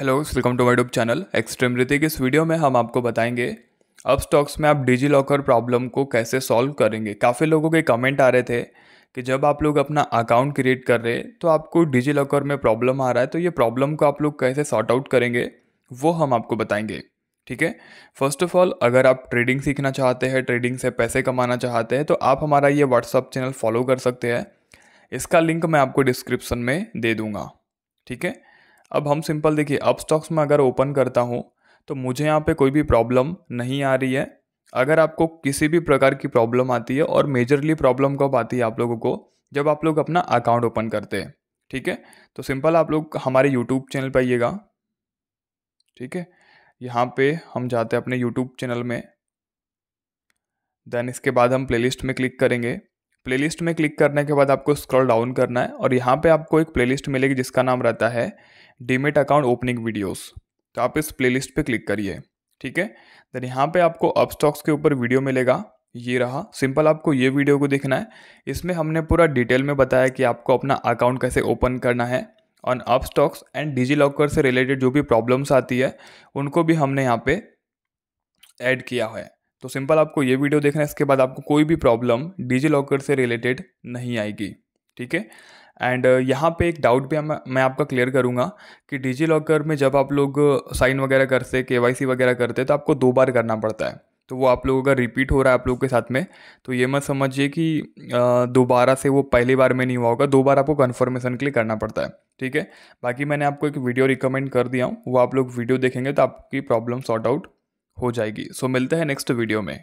hello welcome to my YouTube channel extreme Riti इस video में हम आपको बताएंगे अब स्टॉक्स में आप डिजी लॉकर प्रॉब्लम को कैसे सॉल्व करेंगे काफ़ी लोगों के कमेंट आ रहे थे कि जब आप लोग अपना अकाउंट क्रिएट कर रहे तो आपको डिजी लॉकर में प्रॉब्लम आ रहा है तो ये प्रॉब्लम को आप लोग कैसे सॉर्ट आउट करेंगे वो हम आपको बताएंगे ठीक है फर्स्ट ऑफ ऑल अगर आप ट्रेडिंग सीखना चाहते हैं ट्रेडिंग से पैसे कमाना चाहते हैं तो आप हमारा ये व्हाट्सअप चैनल फॉलो कर सकते हैं इसका लिंक मैं आपको डिस्क्रिप्सन में दे दूँगा ठीक है अब हम सिंपल देखिए अप स्टॉक्स में अगर ओपन करता हूँ तो मुझे यहाँ पे कोई भी प्रॉब्लम नहीं आ रही है अगर आपको किसी भी प्रकार की प्रॉब्लम आती है और मेजरली प्रॉब्लम कब आती है आप लोगों को जब आप लोग अपना अकाउंट ओपन करते हैं ठीक है तो सिंपल आप लोग हमारे यूट्यूब चैनल पर आइएगा ठीक है यहाँ पे हम जाते हैं अपने यूट्यूब चैनल में देन इसके बाद हम प्लेलिस्ट में क्लिक करेंगे प्लेलिस्ट में क्लिक करने के बाद आपको स्क्रॉल डाउन करना है और यहाँ पे आपको एक प्लेलिस्ट मिलेगी जिसका नाम रहता है डीमेट अकाउंट ओपनिंग वीडियोस तो आप इस प्लेलिस्ट पे क्लिक करिए ठीक है देन यहाँ पे आपको अपस्टॉक्स के ऊपर वीडियो मिलेगा ये रहा सिंपल आपको ये वीडियो को देखना है इसमें हमने पूरा डिटेल में बताया कि आपको अपना अकाउंट कैसे ओपन करना है on Upstox and DigiLocker से रिलेटेड जो भी प्रॉब्लम्स आती है उनको भी हमने यहाँ पे ऐड किया है तो सिंपल आपको ये वीडियो देखना है इसके बाद आपको कोई भी प्रॉब्लम डिजी लॉकर से रिलेटेड नहीं आएगी ठीक है एंड uh, यहाँ पे एक डाउट भी मैं आपका क्लियर करूँगा कि डिजी लॉकर में जब आप लोग साइन uh, वगैरह करते के वाई सी वगैरह करते तो आपको दो बार करना पड़ता है तो वो आप लोगों का रिपीट हो रहा है आप लोगों के साथ में तो ये मत समझिए कि uh, दोबारा से वो पहली बार में नहीं हुआ होगा दो बार आपको कन्फर्मेशन के लिए करना पड़ता है ठीक है बाकी मैंने आपको एक वीडियो रिकमेंड कर दिया हूँ वो आप लोग वीडियो देखेंगे तो आपकी प्रॉब्लम सॉर्ट आउट हो जाएगी सो मिलते हैं नेक्स्ट वीडियो में